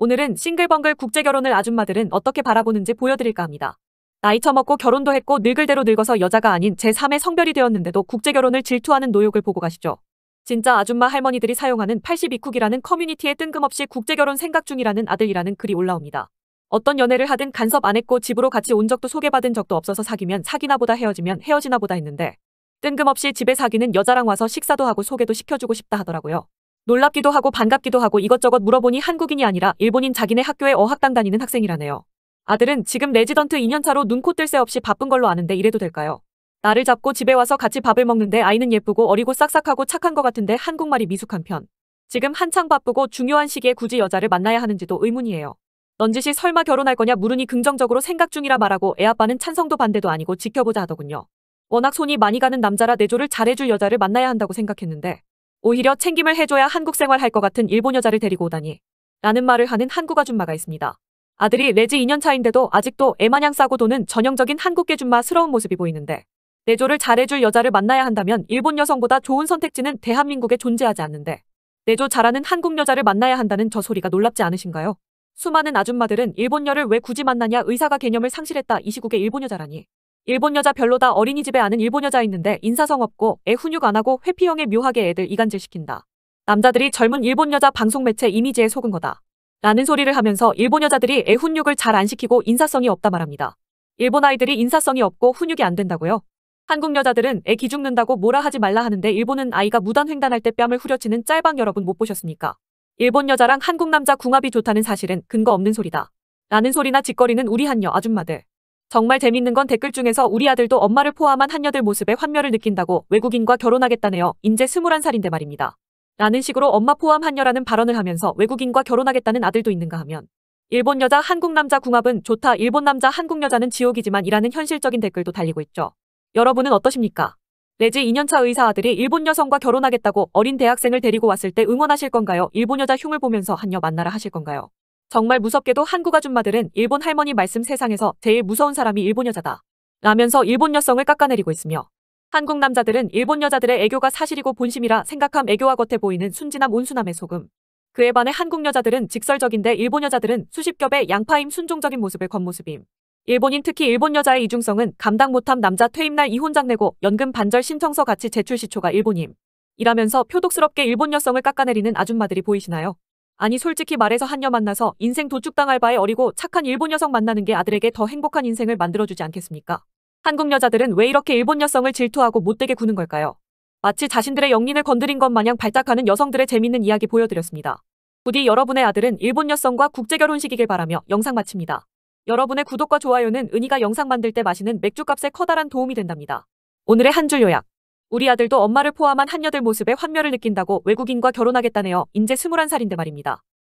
오늘은 싱글벙글 국제결혼을 아줌마들은 어떻게 바라보는지 보여드릴까 합니다. 나이 처먹고 결혼도 했고 늙을대로 늙어서 여자가 아닌 제3의 성별이 되었는데도 국제결혼을 질투하는 노욕을 보고 가시죠. 진짜 아줌마 할머니들이 사용하는 82쿡이라는 커뮤니티에 뜬금없이 국제결혼 생각 중이라는 아들이라는 글이 올라옵니다. 어떤 연애를 하든 간섭 안 했고 집으로 같이 온 적도 소개받은 적도 없어서 사귀면 사귀나 보다 헤어지면 헤어지나 보다 했는데 뜬금없이 집에 사귀는 여자랑 와서 식사도 하고 소개도 시켜주고 싶다 하더라고요. 놀랍기도 하고 반갑기도 하고 이것저것 물어보니 한국인이 아니라 일본인 자기네 학교에 어학당 다니는 학생이라네요. 아들은 지금 레지던트 2년차로 눈코 뜰 새 없이 바쁜 걸로 아는데 이래도 될까요? 나를 잡고 집에 와서 같이 밥을 먹는데 아이는 예쁘고 어리고 싹싹하고 착한 것 같은데 한국말이 미숙한 편. 지금 한창 바쁘고 중요한 시기에 굳이 여자를 만나야 하는지도 의문이에요. 넌지시 설마 결혼할 거냐 물으니 긍정적으로 생각 중이라 말하고 애 아빠는 찬성도 반대도 아니고 지켜보자 하더군요. 워낙 손이 많이 가는 남자라 내조를 잘해줄 여자를 만나야 한다고 생각했는데 오히려 챙김을 해줘야 한국 생활할 것 같은 일본 여자를 데리고 오다니 라는 말을 하는 한국 아줌마가 있습니다. 아들이 레지 2년 차인데도 아직도 애마냥 싸고 도는 전형적인 한국 계줌마스러운 모습이 보이는데 내조를 잘해줄 여자를 만나야 한다면 일본 여성보다 좋은 선택지는 대한민국에 존재하지 않는데 내조 잘하는 한국 여자를 만나야 한다는 저 소리가 놀랍지 않으신가요? 수많은 아줌마들은 일본녀를 왜 굳이 만나냐 의사가 개념을 상실했다 이 시국의 일본 여자라니 일본 여자 별로다 어린이집에 아는 일본 여자 있는데 인사성 없고 애 훈육 안 하고 회피형에 묘하게 애들 이간질 시킨다. 남자들이 젊은 일본 여자 방송 매체 이미지에 속은 거다. 라는 소리를 하면서 일본 여자들이 애 훈육을 잘 안 시키고 인사성이 없다 말합니다. 일본 아이들이 인사성이 없고 훈육이 안 된다고요? 한국 여자들은 애 기죽는다고 뭐라 하지 말라 하는데 일본은 아이가 무단 횡단할 때 뺨을 후려치는 짤방 여러분 못 보셨습니까? 일본 여자랑 한국 남자 궁합이 좋다는 사실은 근거 없는 소리다. 라는 소리나 짓거리는 우리 한여 아줌마들. 정말 재밌는 건 댓글 중에서 우리 아들도 엄마를 포함한 한녀들 모습에 환멸을 느낀다고 외국인과 결혼하겠다네요. 인제 21살인데 말입니다. 라는 식으로 엄마 포함 한녀라는 발언을 하면서 외국인과 결혼하겠다는 아들도 있는가 하면 일본 여자 한국 남자 궁합은 좋다 일본 남자 한국 여자는 지옥이지만 이라는 현실적인 댓글도 달리고 있죠. 여러분은 어떠십니까? 레지 2년차 의사 아들이 일본 여성과 결혼하겠다고 어린 대학생을 데리고 왔을 때 응원하실 건가요? 일본 여자 흉을 보면서 한녀 만나라 하실 건가요? 정말 무섭게도 한국 아줌마들은 일본 할머니 말씀 세상에서 제일 무서운 사람이 일본 여자다. 라면서 일본 여성을 깎아내리고 있으며 한국 남자들은 일본 여자들의 애교가 사실이고 본심이라 생각함 애교와 겉에 보이는 순진함 온순함의 소금. 그에 반해 한국 여자들은 직설적인데 일본 여자들은 수십 겹의 양파임 순종적인 모습을 겉모습임. 일본인 특히 일본 여자의 이중성은 감당 못함 남자 퇴임날 이혼장 내고 연금 반절 신청서 같이 제출 시초가 일본임. 이라면서 표독스럽게 일본 여성을 깎아내리는 아줌마들이 보이시나요? 아니 솔직히 말해서 한녀 만나서 인생 도축당 알바에 어리고 착한 일본 여성 만나는 게 아들에게 더 행복한 인생을 만들어주지 않겠습니까? 한국 여자들은 왜 이렇게 일본 여성을 질투하고 못되게 구는 걸까요? 마치 자신들의 영린을 건드린 것 마냥 발작하는 여성들의 재밌는 이야기 보여드렸습니다. 부디 여러분의 아들은 일본 여성과 국제결혼식이길 바라며 영상 마칩니다. 여러분의 구독과 좋아요는 은희가 영상 만들 때 마시는 맥주값에 커다란 도움이 된답니다. 오늘의 한 줄 요약 우리 아들도 엄마를 포함한 한여들 모습에 환멸을 느낀다고 외국인과 결혼하겠다네요. 인제 21살인데 말입니다.